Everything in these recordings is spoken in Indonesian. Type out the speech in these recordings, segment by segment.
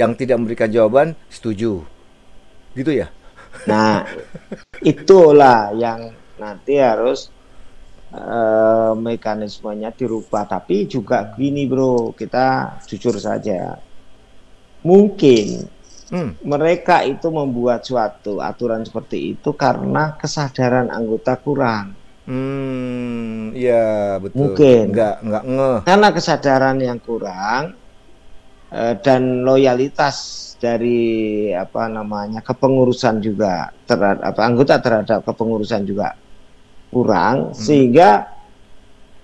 yang tidak memberikan jawaban setuju. Gitu ya. Nah, itulah yang nanti harus uh, mekanismenya dirubah. Tapi juga gini, Bro, kita jujur saja. Mungkin hmm. mereka itu membuat suatu aturan seperti itu karena kesadaran anggota kurang. Hmm, ya betul. Mungkin. nggak nggak nge. Karena kesadaran yang kurang, dan loyalitas dari apa namanya kepengurusan juga terhadap anggota terhadap kepengurusan juga kurang hmm. sehingga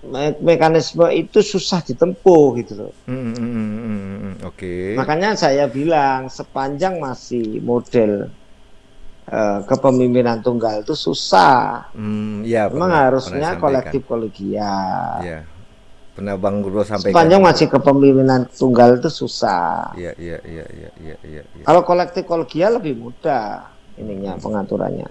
me mekanisme itu susah ditempuh gitu loh. Hmm, hmm, hmm, hmm, Oke. Okay. Makanya saya bilang sepanjang masih model Uh, kepemimpinan tunggal itu susah. Hmm, ya, Memang harusnya kolektif kolegial. Ya penabang Guru sampai sepanjang masih kepemimpinan tunggal itu susah. Iya iya iya iya iya iya. Ya. Kalau kolektif kolegial lebih mudah ininya hmm. pengaturannya.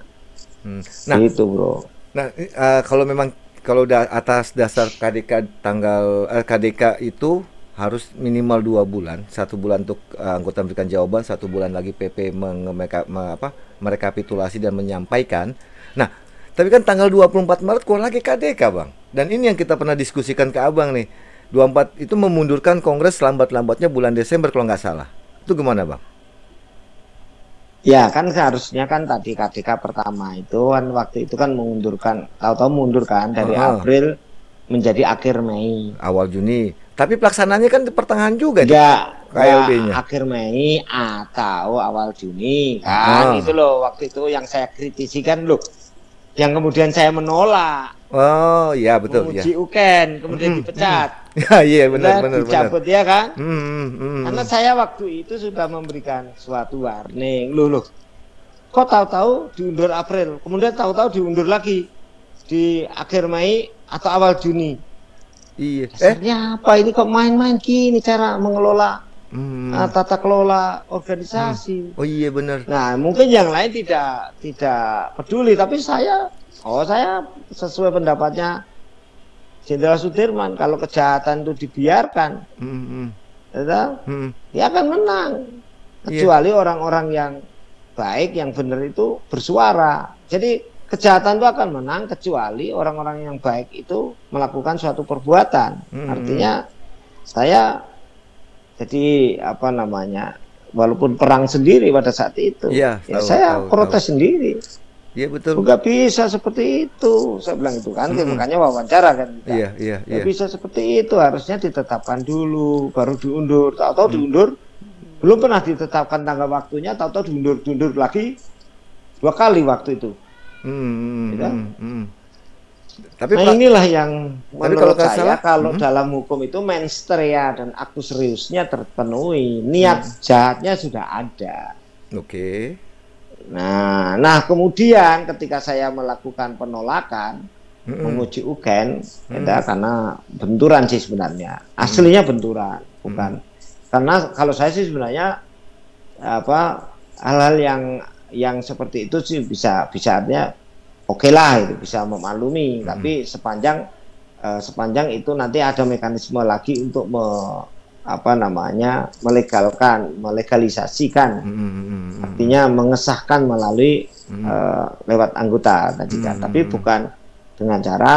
Hmm. Nah itu bro. Nah uh, kalau memang kalau udah atas dasar KDK tanggal uh, eh, KDK itu harus minimal dua bulan, satu bulan untuk uh, anggota memberikan jawaban, satu bulan lagi PP meng mereka, me merekapitulasi dan menyampaikan. Nah, tapi kan tanggal 24 Maret keluar lagi KDK, Bang. Dan ini yang kita pernah diskusikan ke Abang nih. 24 itu memundurkan kongres lambat-lambatnya bulan Desember kalau nggak salah. Itu gimana, Bang? Ya kan seharusnya kan tadi KDK pertama itu kan waktu itu kan mengundurkan, tahu-tahu mengundurkan dari April menjadi akhir Mei. Awal Juni. Tapi pelaksanaannya kan di pertengahan juga. Ya, klb ya, Akhir Mei atau awal Juni kan. Ah. Itu loh waktu itu yang saya kritisikan loh yang kemudian saya menolak. Oh iya betul. ya. ya. Uken kemudian mm, dipecat. Iya mm. benar benar. Dicabut benar. ya kan? Mm, mm, mm, Karena saya waktu itu sudah memberikan suatu warning. Loh loh, kok tahu-tahu diundur April, kemudian tahu-tahu diundur lagi di akhir Mei atau awal Juni. Iya. dasarnya eh? apa ini kok main-main gini cara mengelola hmm. uh, tata kelola organisasi. Hmm. Oh iya benar. Nah mungkin yang lain tidak tidak peduli, tapi saya oh saya sesuai pendapatnya Jenderal Sudirman kalau kejahatan itu dibiarkan, hmm, hmm. Ya, hmm. dia akan menang iya. kecuali orang orang-orang yang baik yang benar itu bersuara. Jadi kejahatan itu akan menang kecuali orang-orang yang baik itu melakukan suatu perbuatan. Hmm. hmm. Artinya saya jadi apa namanya? Walaupun perang sendiri pada saat itu, iya, ya, ya saya tahu, protes tahu. sendiri. Iya betul. Enggak bisa seperti itu. Saya bilang itu kan, mm -hmm. makanya wawancara kan. Iya, iya, ya iya. bisa seperti itu, harusnya ditetapkan dulu baru diundur. atau tahu mm. diundur belum pernah ditetapkan tanggal waktunya, atau tahu diundur-undur lagi dua kali waktu itu. Mm, ya, kan? mm, hmm tapi nah inilah yang menurut kalau saya kalau hmm. dalam hukum itu mensteria dan aktus seriusnya terpenuhi, niat hmm. jahatnya sudah ada. Oke. Okay. Nah, nah kemudian ketika saya melakukan penolakan hmm. menguji UGEN, hmm. ya, karena benturan sih sebenarnya, hmm. aslinya benturan, hmm. bukan hmm. karena kalau saya sih sebenarnya apa hal-hal yang yang seperti itu sih bisa bisa artinya oke okay lah itu bisa memaklumi hmm. tapi sepanjang uh, sepanjang itu nanti ada mekanisme lagi untuk me, apa namanya melegalkan melegalisasikan hmm. hmm, hmm, hmm artinya mengesahkan melalui hmm. uh, lewat anggota tadi kan hmm. tapi bukan dengan cara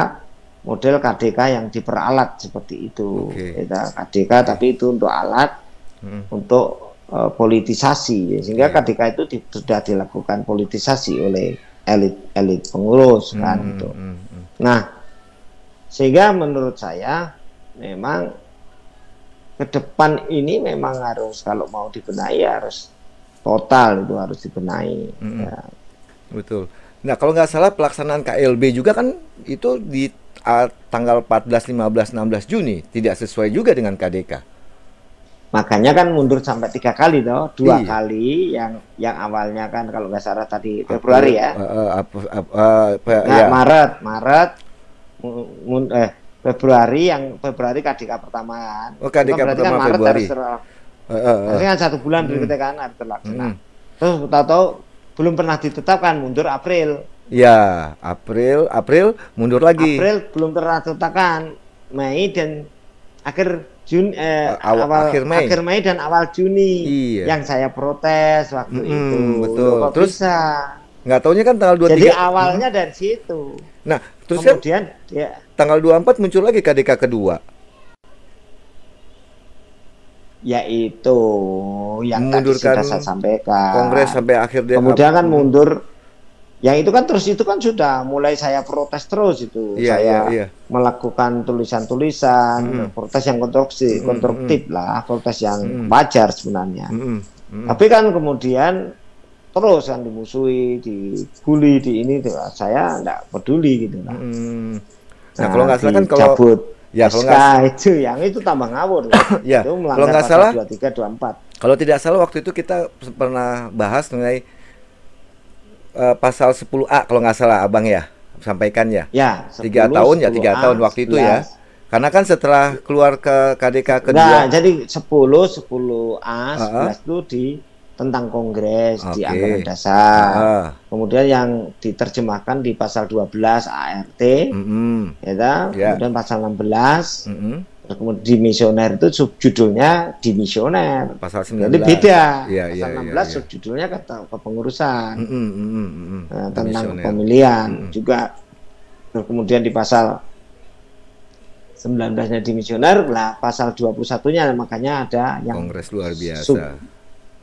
model KDK yang diperalat seperti itu okay. KDK tapi itu untuk alat hmm. untuk uh, politisasi sehingga yeah. KDK itu di, sudah dilakukan politisasi oleh elit-elit pengurus hmm, kan itu, hmm, hmm, hmm. Nah, sehingga menurut saya memang ke depan ini memang harus kalau mau dibenahi harus total itu harus dibenahi. Hmm, hmm. ya. Betul. Nah, kalau nggak salah pelaksanaan KLB juga kan itu di uh, tanggal 14, 15, 16 Juni tidak sesuai juga dengan KDK. Makanya kan mundur sampai tiga kali toh, dua iya. kali yang yang awalnya kan kalau nggak salah tadi Februari ya. Uh, ya. Maret, Maret, eh Februari yang Februari KDK pertama kan. Oh, KDK kan kan pertama kan Maret Februari. Harus uh, uh, uh. kan satu bulan hmm. berikutnya kan harus terlaksana. Hmm. Terus tahu-tahu belum pernah ditetapkan mundur April. Ya, April, April mundur lagi. April belum pernah ditetapkan. Mei dan akhir Juni eh, awal, awal akhir Mei. akhir Mei dan awal Juni iya. yang saya protes waktu hmm, itu. Betul. Loh, terus nggak tahunya kan tanggal 23. Jadi awalnya hmm. dari situ. Nah, terus kan kemudian kan, ya tanggal 24 muncul lagi KDK kedua. Yaitu yang mundurkan tadi sudah saya sampaikan. Kongres sampai akhir dia Kemudian kan mundur yang itu kan terus itu kan sudah mulai saya protes terus itu yeah, iya, saya yeah, yeah. melakukan tulisan-tulisan mm. protes yang konstruksi mm, konstruktif lah protes yang mm. wajar sebenarnya mm, mm. tapi kan kemudian terus kan dimusuhi dibully di ini tuh saya nggak peduli gitu lah mm. nah, nah kalau nggak salah kan kalau cabut ya kalau nggak nah, itu yang itu tambah ngawur ya. itu kalau nggak salah dua empat. kalau tidak salah waktu itu kita pernah bahas mengenai uh, pasal 10A kalau nggak salah Abang ya sampaikan ya. Ya, 10, 3 tahun 10 ya 3 A, tahun waktu 11. itu ya. Karena kan setelah keluar ke KDK kedua. Nah, jadi 10 10A uh -huh. itu di tentang kongres okay. di anggaran dasar. Uh -huh. Kemudian yang diterjemahkan di pasal 12 ART, mm -hmm. ya Yeah. Ya. Kemudian pasal 16. Mm -hmm di misioner itu subjudulnya di misioner. Pasal 19. Jadi beda. Ya, Pasal ya, 16 ya, ya. subjudulnya kata kepengurusan. Mm, mm -mm, mm -mm, nah, tentang pemilihan mm -mm. juga. Kemudian di pasal 19-nya di misioner lah pasal 21-nya makanya ada yang kongres luar biasa. Sub, ya,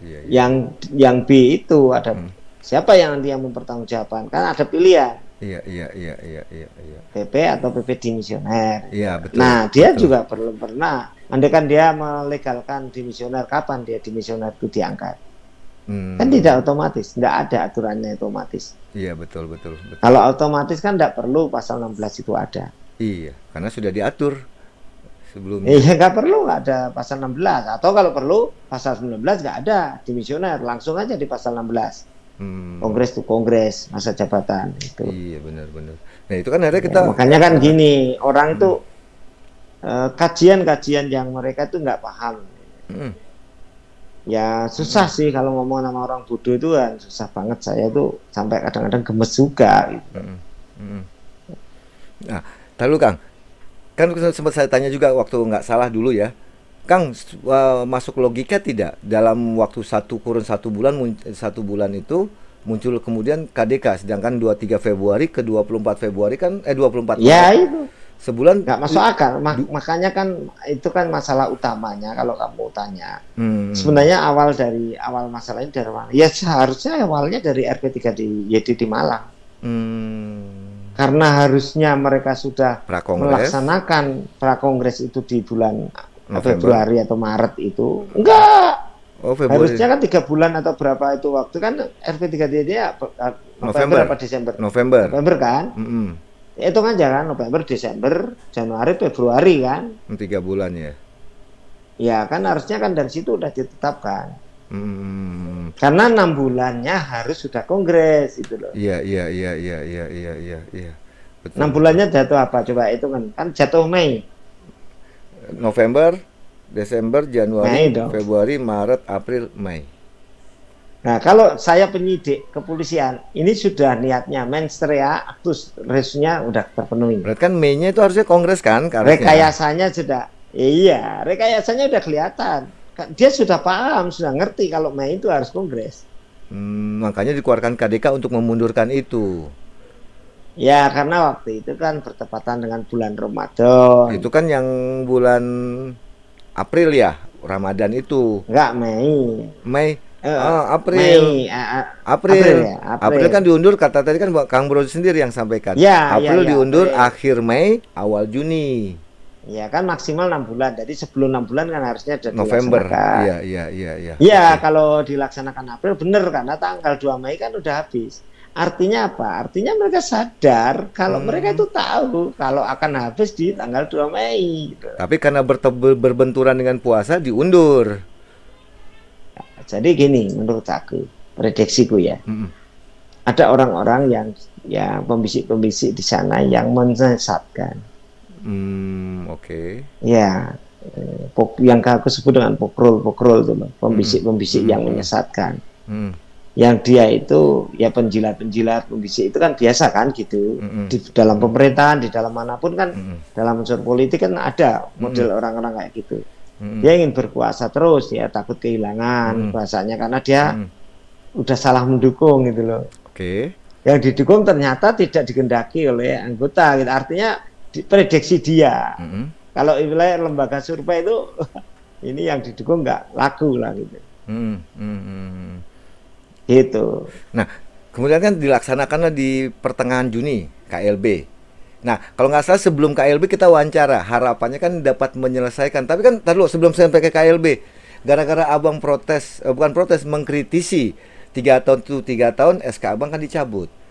ya. Yang iya, iya. yang B itu ada hmm. siapa yang nanti yang mempertanggungjawabkan? Kan ada pilihan. Iya, iya, iya, iya, iya, iya. PP atau PP dimisioner. Iya, betul. Nah, dia betul. juga belum pernah. Andai kan dia melegalkan dimisioner, kapan dia dimisioner itu diangkat? Hmm. Kan tidak otomatis, tidak ada aturannya otomatis. Iya, betul, betul, betul. Kalau otomatis kan tidak perlu pasal 16 itu ada. Iya, karena sudah diatur sebelumnya. Iya, nggak perlu ada pasal 16 atau kalau perlu pasal 19 nggak ada dimisioner, langsung aja di pasal 16 hmm. kongres tuh kongres masa jabatan itu iya benar-benar nah itu kan ada kita ya, makanya kan iya. gini orang hmm. tuh eh, kajian-kajian yang mereka tuh nggak paham hmm. ya susah hmm. sih kalau ngomong sama orang bodoh itu kan susah banget saya tuh sampai kadang-kadang gemes juga gitu. hmm. Hmm. nah lalu kang kan sempat saya tanya juga waktu nggak salah dulu ya Kang uh, masuk logika tidak dalam waktu satu kurun satu bulan satu bulan itu muncul kemudian KDK sedangkan 23 Februari ke 24 Februari kan eh 24 Ya Maret, itu sebulan nggak masuk akal Ma makanya kan itu kan masalah utamanya kalau kamu tanya hmm. sebenarnya awal dari awal masalah ini dari mana ya seharusnya awalnya dari RP3 di YD di Malang hmm. karena harusnya mereka sudah pra melaksanakan prakongres itu di bulan November. Februari atau Maret itu enggak Oh, Harusnya kan tiga bulan atau berapa itu waktu kan RP3D dia November, November apa Desember? November. November kan? Mm ya, -hmm. Itu kan jangan November, Desember, Januari, Februari kan? Hmm, tiga bulan ya. Ya kan harusnya kan dari situ udah ditetapkan. Hmm. Karena enam bulannya harus sudah kongres itu loh. Iya iya iya iya iya iya iya. Enam bulannya jatuh apa coba itu kan? Kan jatuh Mei. November, Desember, Januari, Februari, Maret, April, Mei. Nah, kalau saya penyidik kepolisian, ini sudah niatnya mensteria ya, aktus resnya udah terpenuhi. Berarti kan Mei-nya itu harusnya kongres kan? Karena Rekayasanya sudah, iya, rekayasanya udah kelihatan. Dia sudah paham, sudah ngerti kalau Mei itu harus kongres. Hmm, makanya dikeluarkan KDK untuk memundurkan itu. Ya karena waktu itu kan bertepatan dengan bulan Ramadan. Itu kan yang bulan April ya Ramadan itu. Enggak Mei. Mei. Uh, oh, April. Mei, uh, April. April, ya, April. April kan diundur kata tadi kan Kang Bro sendiri yang sampaikan. Ya, ya April ya, ya, diundur April. akhir Mei awal Juni. Ya kan maksimal enam bulan. Jadi sebelum enam bulan kan harusnya ada November. Iya, iya, iya, iya. Ya okay. kalau dilaksanakan April benar karena tanggal 2 Mei kan udah habis. Artinya apa? Artinya mereka sadar kalau hmm. mereka itu tahu kalau akan habis di tanggal 2 Mei. Gitu. Tapi karena bertebel, berbenturan dengan puasa diundur. jadi gini menurut aku, prediksiku ya. Hmm. Ada orang-orang yang ya pembisik-pembisik di sana yang menyesatkan. Hmm, oke. Okay. Ya, eh, yang aku sebut dengan pokrol-pokrol itu pembisik-pembisik hmm. hmm yang hmm. menyesatkan. Hmm yang dia itu ya penjilat-penjilat pembisik itu kan biasa kan gitu mm-hmm. di dalam pemerintahan di dalam manapun kan mm-hmm. dalam unsur politik kan ada model mm-hmm. orang-orang kayak gitu mm-hmm. dia ingin berkuasa terus ya takut kehilangan mm-hmm. bahasanya karena dia mm-hmm. udah salah mendukung gitu loh oke okay. yang didukung ternyata tidak digendaki oleh anggota gitu artinya di, prediksi dia mm-hmm. kalau wilayah lembaga survei itu ini yang didukung nggak laku lah gitu mm-hmm. Itu. Nah, kemudian kan dilaksanakanlah di pertengahan Juni KLB. Nah, kalau nggak salah sebelum KLB kita wawancara, harapannya kan dapat menyelesaikan. Tapi kan tadi sebelum sampai ke KLB, gara-gara abang protes, eh, bukan protes, mengkritisi tiga tahun itu tiga tahun SK abang kan dicabut.